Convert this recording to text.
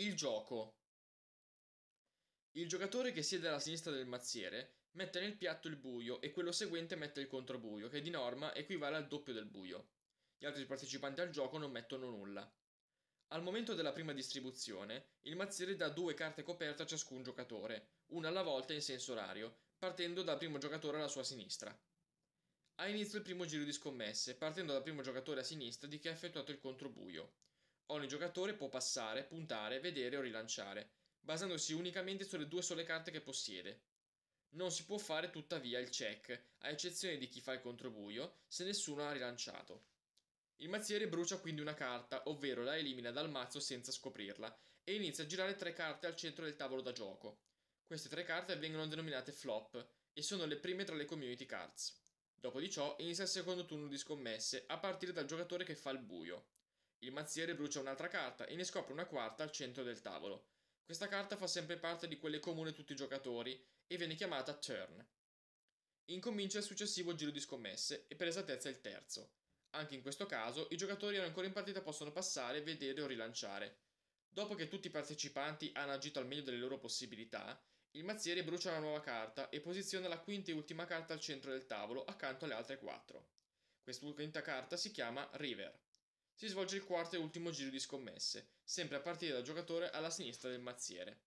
Il gioco. Il giocatore che siede alla sinistra del mazziere mette nel piatto il buio e quello seguente mette il controbuio, che di norma equivale al doppio del buio. Gli altri partecipanti al gioco non mettono nulla. Al momento della prima distribuzione, il mazziere dà due carte coperte a ciascun giocatore, una alla volta in senso orario, partendo dal primo giocatore alla sua sinistra. Ha inizio il primo giro di scommesse, partendo dal primo giocatore a sinistra di chi ha effettuato il controbuio. Ogni giocatore può passare, puntare, vedere o rilanciare, basandosi unicamente sulle due sole carte che possiede. Non si può fare tuttavia il check, a eccezione di chi fa il controbuio, se nessuno ha rilanciato. Il mazziere brucia quindi una carta, ovvero la elimina dal mazzo senza scoprirla, e inizia a girare tre carte al centro del tavolo da gioco. Queste tre carte vengono denominate flop, e sono le prime tra le community cards. Dopo di ciò inizia il secondo turno di scommesse, a partire dal giocatore che fa il buio. Il mazziere brucia un'altra carta e ne scopre una quarta al centro del tavolo. Questa carta fa sempre parte di quelle comune a tutti i giocatori e viene chiamata turn. Incomincia il successivo giro di scommesse e per esattezza il terzo. Anche in questo caso i giocatori ancora in partita possono passare, vedere o rilanciare. Dopo che tutti i partecipanti hanno agito al meglio delle loro possibilità, il mazziere brucia una nuova carta e posiziona la quinta e ultima carta al centro del tavolo accanto alle altre quattro. Quest'ultima carta si chiama River. Si svolge il quarto e ultimo giro di scommesse, sempre a partire dal giocatore alla sinistra del mazziere.